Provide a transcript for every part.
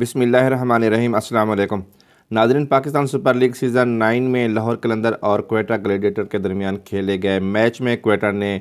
बिसमीम् अल्लाम नाजरन Pakistan super league season nine में लाहौर कलंदर और कोटा ग्लेडिएटर के दरमियान खेले गए मैच में कोटा ने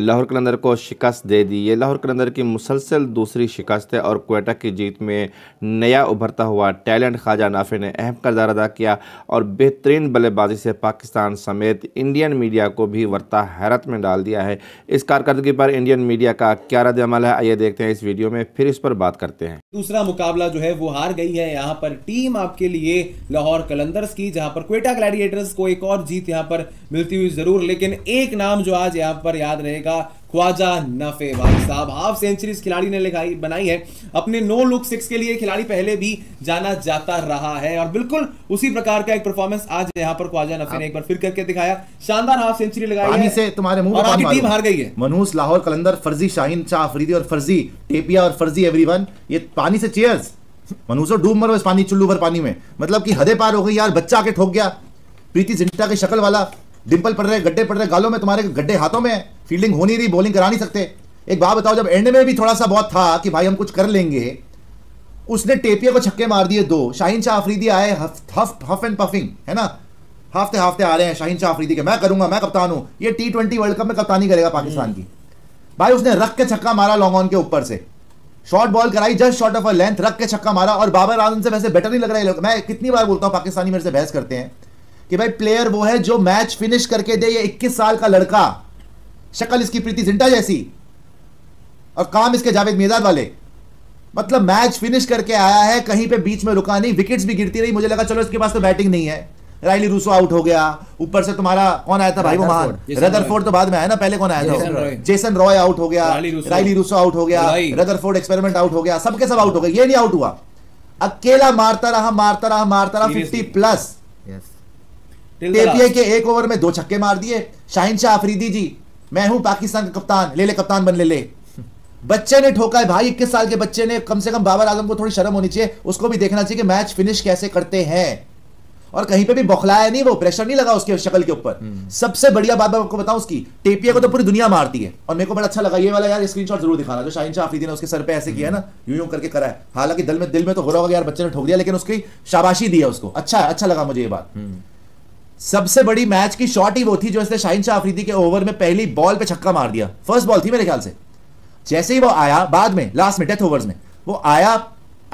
लाहौर कलंदर को शिकस्त दे दी ये लाहौर कलंदर की मुसलसल दूसरी शिकस्त है और कोटा की जीत में नया उभरता हुआ टैलेंट ख्वाजा नाफे ने अहम करदार अदा किया और बेहतरीन बल्लेबाजी से पाकिस्तान समेत इंडियन मीडिया को भी वर्ता हैरत में डाल दिया है इस कारकर्दगी पर इंडियन मीडिया का क्या रद्द अमल है आइए देखते हैं इस वीडियो में फिर इस पर बात करते हैं दूसरा मुकाबला जो है वो हार गई है यहाँ पर टीम आपके लिए लाहौर कलंदर्स की जहां पर क्वेटा ग्लैडिएटर्स को एक और जीत यहां पर मिलती हुई जरूर लेकिन एक नाम जो आज यहां पर याद रहेगा ख्वाजा नफे भाई साहब हाफ सेंचुरी इस खिलाड़ी ने लिखाई बनाई है अपने नो लुक सिक्स के लिए खिलाड़ी पहले भी जाना जाता रहा है और बिल्कुल उसी प्रकार का एक परफॉर्मेंस आज यहाँ पर ख्वाजा नफे ने एक बार फिर करके दिखाया शानदार हाफ सेंचुरी लगाई है से तुम्हारे मुंह और आपकी टीम हार गई है मनुष लाहौर कलंदर फर्जी शाहीन शाह अफरीदी और फर्जी टेपिया और फर्जी एवरी ये पानी से चेयर्स मनूसो डूब मरो इस पानी चुल्लू भर पानी में मतलब कि हदे पार हो गई यार बच्चा आके ठोक गया प्रीति जिंटा की शक्ल वाला डिम्पल पड़ रहे गड्ढे पड़ रहे गालों में तुम्हारे गड्ढे हाथों में फील्डिंग हो नहीं रही बॉलिंग करा नहीं सकते एक बात बताओ जब एंड में भी थोड़ा सा बहुत था कि भाई हम कुछ कर लेंगे उसने टेपिया को छक्के मार दिए दो शाहीन शाह आफरीदी आए हफ एंड पफिंग है ना हाफते हाफते आ रहे हैं शाहीन शाह आफरीदी के मैं करूंगा मैं कप्तान हूं ये टी ट्वेंटी वर्ल्ड कप में कप्तानी करेगा पाकिस्तान हम्म। की भाई उसने रख के छक्का मारा लॉन्ग ऑन के ऊपर से शॉर्ट बॉल कराई just short of a length रख के छक्का मारा और बाबर आजम से वैसे बेटर नहीं लग रहा है मैं कितनी बार बोलता हूँ पाकिस्तानी मेरे से बहस करते हैं कि भाई प्लेयर वो है जो मैच फिनिश करके दे ये 21 साल का लड़का शक्ल इसकी प्रीति जिंटा जैसी और काम इसके जावेद मेजाद वाले मतलब मैच फिनिश करके आया है कहीं पे बीच में रुका नहीं विकेट्स भी गिरती रही मुझे लगा चलो इसके पास तो बैटिंग नहीं है राइली रूसो आउट हो गया ऊपर से तुम्हारा कौन आया था भाई वो महान रदरफोर्ड तो बाद में आया ना पहले कौन आया था जेसन रॉय आउट हो गया राइली रूसो आउट हो गया रदरफोर्ड एक्सपेरिमेंट आउट हो गया सबके सब आउट हो गए ये नहीं आउट हुआ अकेला मारता रहा मारता रहा मारता रहा फिफ्टी प्लस के एक ओवर में दो छक्के मार दिए शाहिन शाह अफरीदी जी मैं हूं पाकिस्तान का कप्तान ले ले कप्तान बन ले ले बच्चे ने ठोका है भाई इक्कीस साल के बच्चे ने कम से कम बाबर आजम को थोड़ी शर्म होनी चाहिए उसको भी देखना चाहिए कि मैच फिनिश कैसे करते हैं और कहीं पे भी बौखलाया नहीं वो प्रेशर नहीं लगा उसके शक्ल के ऊपर हम्म। सबसे बढ़िया बात मैं आपको बताऊं उसकी टेपिया को तो पूरी दुनिया मारती है और मेरे को बड़ा अच्छा लगा ये वाला यार स्क्रीनशॉट जरूर दिखाना जो शाहिन शाह ने उसके सर पे ऐसे किया ना हम्म। यूं यूं करके कराया हालांकि दिल में दिल में तो हो रहा होगा यार बच्चे ने ठोक दिया लेकिन उसकी शाबाशी दी है उसको अच्छा अच्छा लगा मुझे ये बात हम्म। सबसे बड़ी मैच की शॉट ही वो थी जो इसने शाहिन शाह आफरीदी के ओवर में पहली बॉल पे छक्का मार दिया फर्स्ट बॉल थी मेरे ख्याल से जैसे ही वो आया बाद में लास्ट में डेथ ओवर्स में वो आया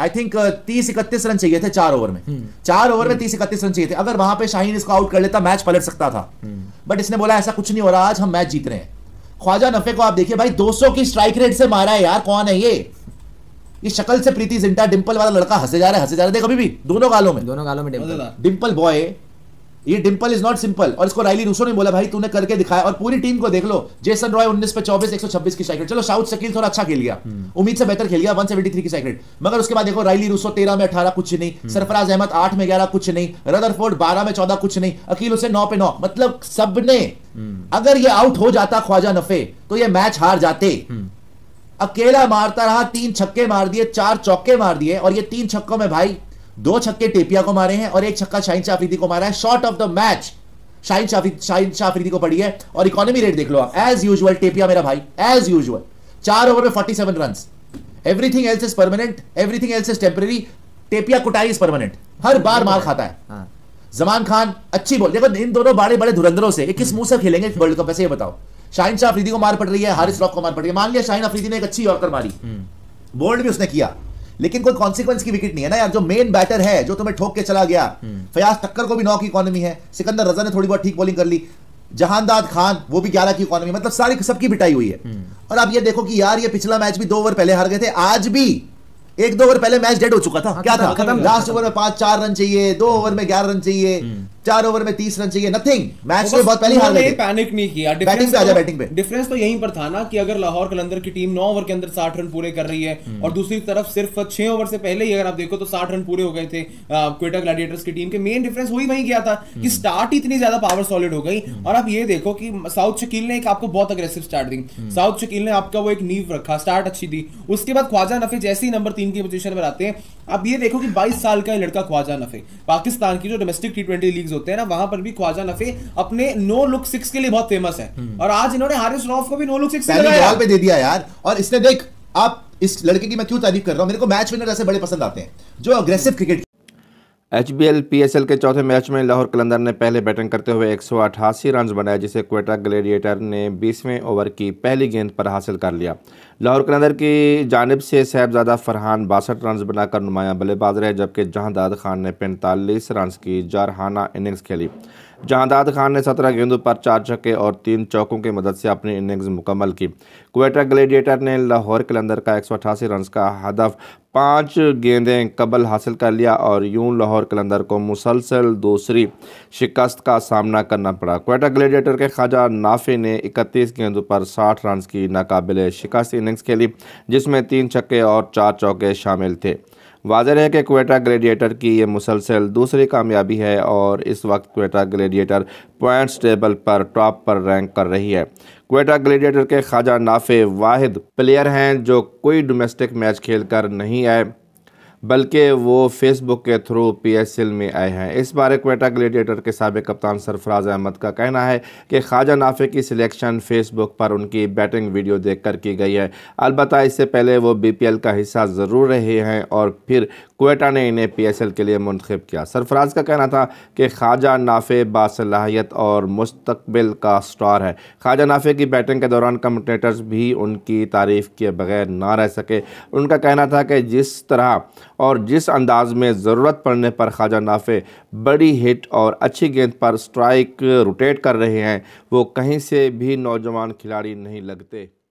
आई थिंक uh, तीस इकतीस रन चाहिए थे चार ओवर में हम्म। चार ओवर में तीस इकतीस रन चाहिए थे अगर वहां पे शाहीन इसको आउट कर लेता मैच पलट सकता था बट हम्म। इसने बोला ऐसा कुछ नहीं हो रहा आज हम मैच जीत रहे हैं ख्वाजा नफे को आप देखिए भाई 200 की स्ट्राइक रेट से मारा है यार कौन है ये ये शक्ल से प्रीति जिंटा डिम्पल वाला लड़का हंसे जा रहा है हंसे जा रहा है कभी भी दोनों गालों में दोनों गालों में डिम्पल बॉय ये डिम्पल इज नॉट सिंपल और इसको राइली रूसो ने बोला भाई तूने करके दिखाया और पूरी टीम को देख लो जेसन रॉय 19 पे 24 126 की साइकिल चलो साउथ शकील थोड़ा अच्छा खेल गया हम्म। उम्मीद से बेहतर खेल गया 173 की साइकिल मगर उसके बाद देखो राइली रूसो 13 में 18 कुछ नहीं हम्म। सरफराज अहमद 8 में 11 कुछ नहीं रदरफोर्ड 12 में चौदह कुछ नहीं अकील उसे नौ पे नौ मतलब सबने हम्म। अगर ये आउट हो जाता ख्वाजा नफे तो ये मैच हार जाते अकेला मारता रहा तीन छक्के मार दिए चार चौके मार दिए और ये तीन छक्कों में भाई दो छक्के टेपिया को मारे हैं और एक छक्का शाहिन शाह को मारा है shot of the match Shaheen Shah Shaheen Shah को पड़ी है और इकोनॉमी रेट देख लो आप एज यूजल टेपिया मेरा भाई एज यूजल चार ओवर में forty seven run everything else is permanent everything else is temporary टेपिया कुटाई इज परमानेंट हर बार मार खाता है हाँ। जमान खान अच्छी बोल देखो इन दोनों बड़े बड़े धुरंधरों से किस मुंह से खेलेंगे वर्ल्ड कप ऐसे ये बताओ शाहिन शाह अफरीदी को मार पड़ रही है हारिस रॉक को मार पड़ रही है मान लिया शाहिन अफरीदी ने एक अच्छी यॉर्कर मारी बोल्ड हम्म। भी उसने किया लेकिन कोई कॉन्सिक्वेंस की विकेट नहीं है ना यार जो मेन बैटर है जो तुम्हें ठोक के चला गया हम्म। फयाज टक्कर को भी नौ की इकोनॉमी है सिकंदर रजा ने थोड़ी बहुत ठीक बॉलिंग कर ली जहानदाद खान वो भी ग्यारह की इकोनॉमी मतलब सारी सबकी बिटाई हुई है हम्म। और आप ये देखो कि यार ये पिछला मैच भी दो ओवर पहले हार गए थे आज भी एक दो ओवर पहले मैच डेड हो चुका था हाँ, क्या था लास्ट ओवर में पांच चार रन चाहिए दो ओवर में ग्यारह रन चाहिए हम्म। चार ओवर में तीस रन चाहिए नथिंग मैच में बहुत पहले हार गए पैनिक नहीं किया बैटिंग पे आजा बैटिंग तो- पे डिफरेंस तो यहीं पर था ना कि अगर लाहौर कलंदर की टीम नौ ओवर के अंदर साठ रन पूरे कर रही है हम्म। और दूसरी तरफ सिर्फ छह ओवर से पहले ही अगर आप देखो तो साठ रन पूरे हो गए थे क्वेटा ग्लाडिएटर्स की टीम के मेन डिफरेंस वही वही गया था कि स्टार्ट हम्म। इतनी ज्यादा पावर सॉलिड हो गई हम्म। और आप ये देखो कि साउथ शकील ने एक आपको बहुत अग्रेसिव स्टार्ट दी साउथ शकील ने आपका वो एक नींव रखा स्टार्ट अच्छी दी उसके बाद ख्वाजा नफे जैसे ही नंबर तीन की पोजिशन पर आते हैं आप ये देखो कि बाईस साल का लड़का ख्वाजा नफे पाकिस्तान की जो डोमेस्टिक टी ट्वेंटी लीग होते हैं ना वहां पर भी ख्वाजा नफी अपने नो लुक सिक्स के लिए बहुत फेमस है हम्म। और आज इन्होंने हारिस रॉफ को भी नो लुक सिक्स पे दे दिया यार और इसने देख आप इस लड़के की मैं क्यों तारीफ कर रहा हूं मेरे को मैच विनर ऐसे बड़े पसंद आते हैं जो अग्रेसिव क्रिकेट एच बी के चौथे मैच में लाहौर कलंदर ने पहले बैटिंग करते हुए एक रन बनाए जिसे क्वेटा ग्लेडिएटर ने बीसवें ओवर की पहली गेंद पर हासिल कर लिया लाहौर कलंदर की जानब से साहबजादा फरहान बासठ रन बनाकर नुमाया बल्लेबाज रहे जबकि जहांदाद खान ने पैंतालीस रन की जारहाना इनिंग्स खेली जहादाद खान ने सत्रह गेंदों पर चार छक्के और तीन चौकों की मदद से अपनी इनिंग्स मुकम्मल की क्वेटा ग्लेडिएटर ने लाहौर कलंदर का एक रन का हदफ पाँच गेंदें कबल हासिल कर लिया और यूं लाहौर कलंदर को मुसलसल दूसरी शिकस्त का सामना करना पड़ा क्वेटा ग्लेडिएटर के ख्वाजा नाफे ने 31 गेंदों पर 60 रन की नाकाबिल शिकस्त इनिंग्स खेली जिसमें तीन छक्के और चार चौके शामिल थे वाजह है कि क्वेटा ग्लेडिएटर की ये मुसलसल दूसरी कामयाबी है और इस वक्त क्वेटा ग्लेडिएटर पॉइंट्स टेबल पर टॉप पर रैंक कर रही है क्वेटा ग्लेडिएटर के ख्वाजा नाफे वाहिद प्लेयर हैं जो कोई डोमेस्टिक मैच खेलकर नहीं आए बल्कि वो फेसबुक के थ्रू पीएसएल में आए हैं इस बारे क्वेटा ग्लेडिएटर के सबक कप्तान सरफराज अहमद का कहना है कि ख्वाजा नाफे की सिलेक्शन फेसबुक पर उनकी बैटिंग वीडियो देखकर की गई है अलबत् इससे पहले वो बीपीएल का हिस्सा ज़रूर रहे हैं और फिर कोयटा ने इन्हें पीएसएल के लिए मंतखब किया सरफराज का कहना था कि ख्वाजा नाफे बासलाहियत और मुस्तबिल का स्टार है ख्वाजा नाफे की बैटिंग के दौरान कमेटर्स भी उनकी तारीफ़ किए बगैर ना रह सके उनका कहना था कि जिस तरह और जिस अंदाज में ज़रूरत पड़ने पर ख्वाजा नाफे बड़ी हिट और अच्छी गेंद पर स्ट्राइक रोटेट कर रहे हैं वो कहीं से भी नौजवान खिलाड़ी नहीं लगते